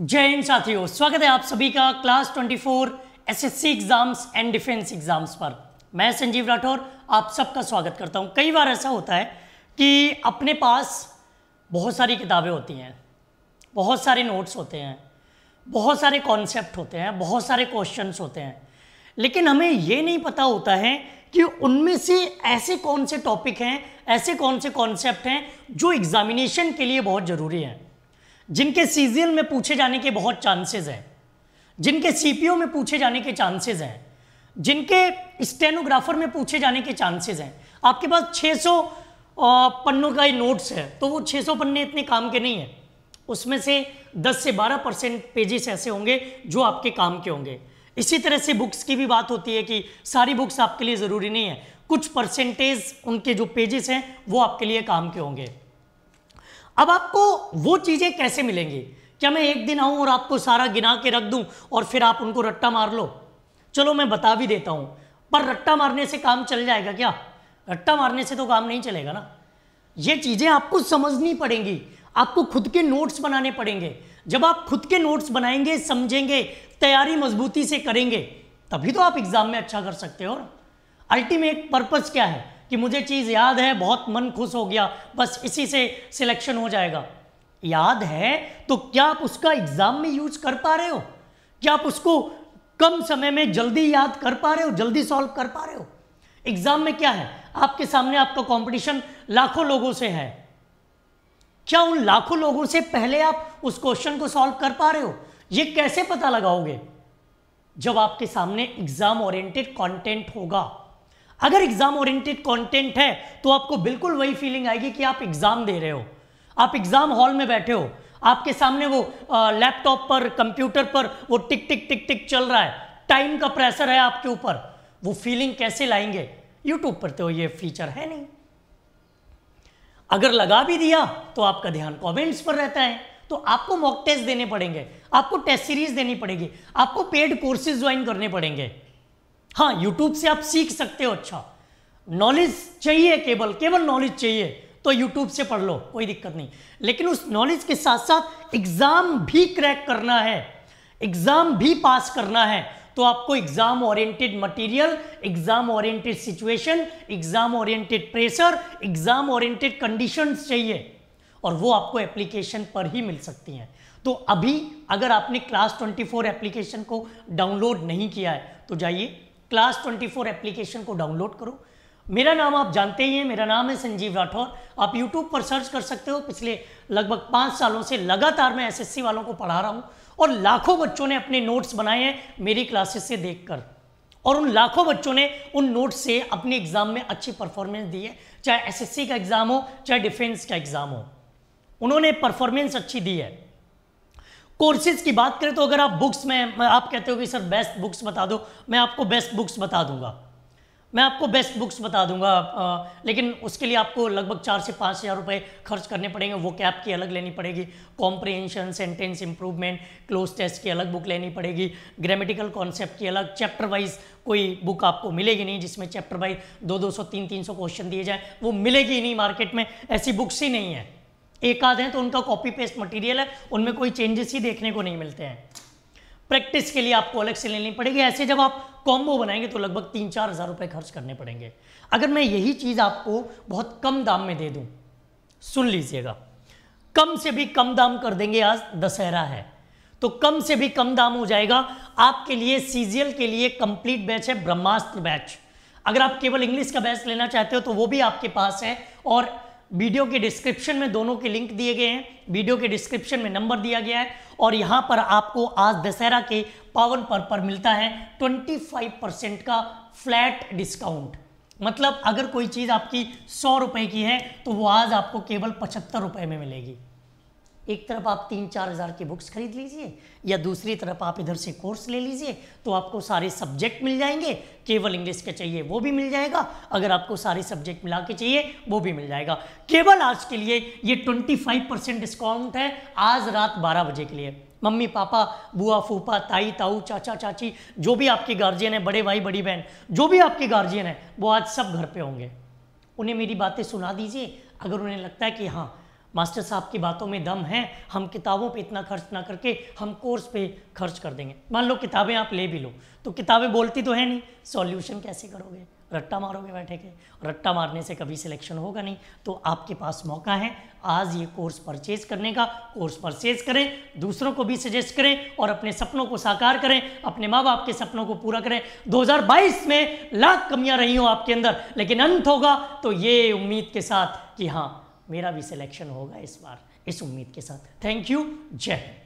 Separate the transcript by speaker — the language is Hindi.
Speaker 1: जय हिंद साथियों स्वागत है आप सभी का class 24 SSC exams and defence exams पर मैं संजीव राठौर आप सबका स्वागत करता हूं कई बार ऐसा होता है कि अपने पास बहुत सारी किताबें होती हैं बहुत सारे नोट्स होते हैं बहुत सारे कॉन्सेप्ट होते हैं बहुत सारे क्वेश्चन होते हैं लेकिन हमें ये नहीं पता होता है कि उनमें से ऐसे कौन से टॉपिक हैं ऐसे कौन से कॉन्सेप्ट हैं जो एग्जामिनेशन के लिए बहुत ज़रूरी हैं जिनके सीजीएल में पूछे जाने के बहुत चांसेस हैं जिनके सी में पूछे जाने के चांसेस हैं जिनके स्टेनोग्राफर में पूछे जाने के चांसेस हैं आपके पास 600 पन्नों का ही नोट्स है तो वो 600 पन्ने इतने काम के नहीं है उसमें से 10 से 12 परसेंट पेजेस ऐसे होंगे जो आपके काम के होंगे इसी तरह से बुक्स की भी बात होती है कि सारी बुक्स आपके लिए ज़रूरी नहीं है कुछ परसेंटेज उनके जो पेजेस हैं वो आपके लिए काम के होंगे अब आपको वो चीज़ें कैसे मिलेंगी क्या मैं एक दिन आऊं और आपको सारा गिना के रख दूँ और फिर आप उनको रट्टा मार लो चलो मैं बता भी देता हूं पर रट्टा मारने से काम चल जाएगा क्या रट्टा मारने से तो काम नहीं चलेगा ना ये चीज़ें आपको समझनी पड़ेंगी आपको खुद के नोट्स बनाने पड़ेंगे जब आप खुद के नोट्स बनाएंगे समझेंगे तैयारी मजबूती से करेंगे तभी तो आप एग्ज़ाम में अच्छा कर सकते हो अल्टीमेट पर्पज़ क्या है कि मुझे चीज़ याद है बहुत मन खुश हो गया बस इसी से सिलेक्शन हो जाएगा याद है तो क्या आप उसका एग्ज़ाम में यूज कर पा रहे हो क्या आप उसको कम समय में जल्दी याद कर पा रहे हो जल्दी सॉल्व कर पा रहे हो एग्ज़ाम में क्या है आपके सामने आपका कंपटीशन लाखों लोगों से है क्या उन लाखों लोगों से पहले आप उस क्वेश्चन को सॉल्व कर पा रहे हो ये कैसे पता लगाओगे जब आपके सामने एग्जाम ओरिएंटेड कंटेंट होगा अगर एग्जाम ओरिएंटेड कंटेंट है तो आपको बिल्कुल वही फीलिंग आएगी कि आप एग्जाम दे रहे हो आप एग्जाम हॉल में बैठे हो आपके सामने वो लैपटॉप पर कंप्यूटर पर वो टिक टिक टिक टिक चल रहा है टाइम का प्रेशर है आपके ऊपर वो फीलिंग कैसे लाएंगे यूट्यूब पर तो ये फीचर है नहीं अगर लगा भी दिया तो आपका ध्यान कमेंट्स पर रहता है तो आपको मॉक टेस्ट देने पड़ेंगे आपको टेस्ट सीरीज देनी पड़ेगी आपको पेड कोर्सेज ज्वाइन करने पड़ेंगे हाँ यूट्यूब से आप सीख सकते हो अच्छा नॉलेज चाहिए केवल केवल नॉलेज चाहिए तो यूट्यूब से पढ़ लो कोई दिक्कत नहीं लेकिन उस नॉलेज के साथ साथ एग्ज़ाम भी क्रैक करना है एग्ज़ाम भी पास करना है तो आपको exam oriented material exam oriented situation exam oriented pressure exam oriented conditions चाहिए और वो आपको एप्लीकेशन पर ही मिल सकती हैं तो अभी अगर आपने क्लास 24 एप्लीकेशन को डाउनलोड नहीं किया है तो जाइए क्लास 24 एप्लीकेशन को डाउनलोड करो मेरा नाम आप जानते ही हैं मेरा नाम है संजीव राठौर आप यूट्यूब पर सर्च कर सकते हो पिछले लगभग पाँच सालों से लगातार मैं एसएससी वालों को पढ़ा रहा हूँ और लाखों बच्चों ने अपने नोट्स बनाए हैं मेरी क्लासेस से देखकर और उन लाखों बच्चों ने उन नोट्स से अपने एग्जाम में अच्छी परफॉर्मेंस दी है चाहे एस का एग्जाम हो चाहे डिफेंस का एग्जाम हो उन्होंने परफॉर्मेंस अच्छी दी है कोर्सेज की बात करें तो अगर आप बुक्स में आप कहते हो कि सर बेस्ट बुक्स बता दो मैं आपको बेस्ट बुक्स बता दूंगा मैं आपको बेस्ट बुक्स बता दूंगा आ, लेकिन उसके लिए आपको लगभग चार से पाँच हज़ार रुपये खर्च करने पड़ेंगे वो कैप की अलग लेनी पड़ेगी comprehension sentence improvement cloze test की अलग बुक लेनी पड़ेगी ग्रामेटिकल कॉन्सेप्ट की अलग चैप्टर वाइज कोई बुक आपको मिलेगी नहीं जिसमें चैप्टर वाइज दो दो सौ तीन तीन सौ क्वेश्चन दिए जाए वो मिलेगी नहीं मार्केट में ऐसी बुक्स ही नहीं है एक आध हैं तो उनका कॉपी पेस्ट मटेरियल है उनमें कोई चेंजेस ही देखने को नहीं मिलते हैं प्रैक्टिस के लिए आपको अलग से लेनी पड़ेगी ऐसे जब आप कॉम्बो बनाएंगे तो लगभग तीन चार हज़ार रुपये खर्च करने पड़ेंगे अगर मैं यही चीज़ आपको बहुत कम दाम में दे दूँ सुन लीजिएगा कम से भी कम दाम कर देंगे आज दशहरा है तो कम से भी कम दाम हो जाएगा आपके लिए सीजीएल के लिए कंप्लीट बैच है ब्रह्मास्त्र बैच अगर आप केवल इंग्लिश का बैच लेना चाहते हो तो वो भी आपके पास है और वीडियो के डिस्क्रिप्शन में दोनों के लिंक दिए गए हैं वीडियो के डिस्क्रिप्शन में नंबर दिया गया है और यहाँ पर आपको आज दशहरा के पावन पर्व पर मिलता है 25 परसेंट का फ्लैट डिस्काउंट मतलब अगर कोई चीज़ आपकी सौ रुपये की है तो वो आज आपको केवल पचहत्तर रुपये में मिलेगी एक तरफ आप तीन चार हज़ार की बुक्स खरीद लीजिए या दूसरी तरफ आप इधर से कोर्स ले लीजिए तो आपको सारे सब्जेक्ट मिल जाएंगे केवल इंग्लिश के चाहिए वो भी मिल जाएगा अगर आपको सारे सब्जेक्ट मिला के चाहिए वो भी मिल जाएगा केवल आज के लिए ये ट्वेंटी फाइव परसेंट डिस्काउंट है आज रात बारह बजे के लिए मम्मी पापा बुआ फूफा ताई ताऊ चाचा चाची जो भी आपके गार्जियन है बड़े भाई बड़ी बहन जो भी आपके गार्जियन है वो आज सब घर पर होंगे उन्हें मेरी बातें सुना दीजिए अगर उन्हें लगता है कि हाँ मास्टर साहब की बातों में दम है हम किताबों पे इतना खर्च ना करके हम कोर्स पे खर्च कर देंगे मान लो किताबें आप ले भी लो तो किताबें बोलती तो है नहीं सॉल्यूशन कैसे करोगे रट्टा मारोगे बैठे के रट्टा मारने से कभी सिलेक्शन होगा नहीं तो आपके पास मौका है आज ये कोर्स परचेज करने का कोर्स परचेज करें दूसरों को भी सजेस्ट करें और अपने सपनों को साकार करें अपने माँ बाप के सपनों को पूरा करें 2022 में लाख कमियाँ रही हों आपके अंदर लेकिन अंत होगा तो ये उम्मीद के साथ कि हाँ मेरा भी सिलेक्शन होगा इस बार इस उम्मीद के साथ थैंक यू जय हिंद